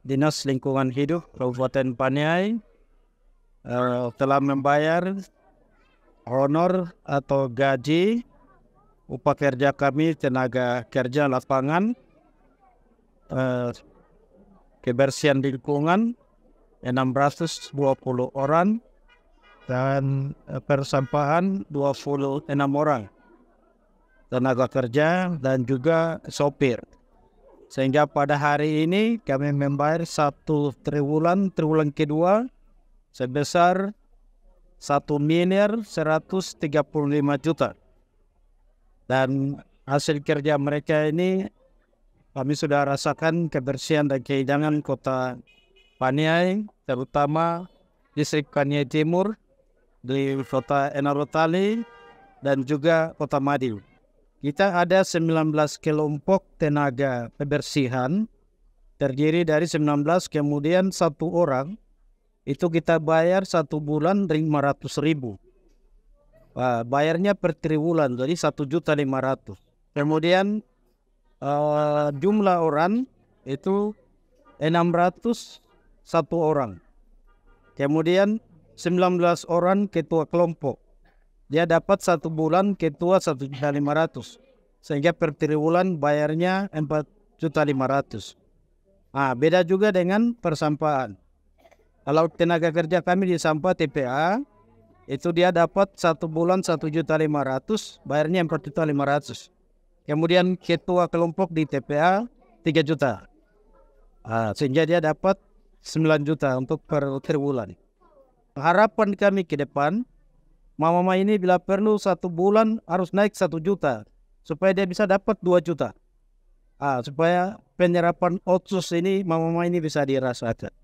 Dinas Lingkungan Hidup Kabupaten Paniai uh, telah membayar honor atau gaji upah kerja kami tenaga kerja lapangan uh, kebersihan lingkungan 620 orang dan eh, persampahan 26 orang tenaga kerja dan juga sopir. Sehingga pada hari ini kami membayar satu triwulan, triwulan kedua sebesar satu miliar 135 juta. Dan hasil kerja mereka ini kami sudah rasakan kebersihan dan kehidangan kota Paniai, terutama distrik Paniai Timur, di kota Enarotali, dan juga kota Madiun. Kita ada 19 kelompok tenaga pembersihan terdiri dari 19 kemudian satu orang itu kita bayar satu bulan 500 ribu. Uh, bayarnya per triwulan jadi 1 juta 500 Kemudian uh, jumlah orang itu 600 satu orang. Kemudian 19 orang ketua kelompok dia dapat satu bulan ketua satu juta lima ratus sehingga per triwulan bayarnya empat juta lima ratus ah beda juga dengan persampahan kalau tenaga kerja kami di sampah TPA itu dia dapat satu bulan satu juta lima ratus bayarnya empat juta lima ratus kemudian ketua kelompok di TPA tiga juta ah, sehingga dia dapat sembilan juta untuk per triwulan harapan kami ke depan mama-mama ini bila perlu satu bulan harus naik satu juta supaya dia bisa dapat dua juta. Ah, supaya penyerapan otsus ini mama-mama ini bisa dirasakan.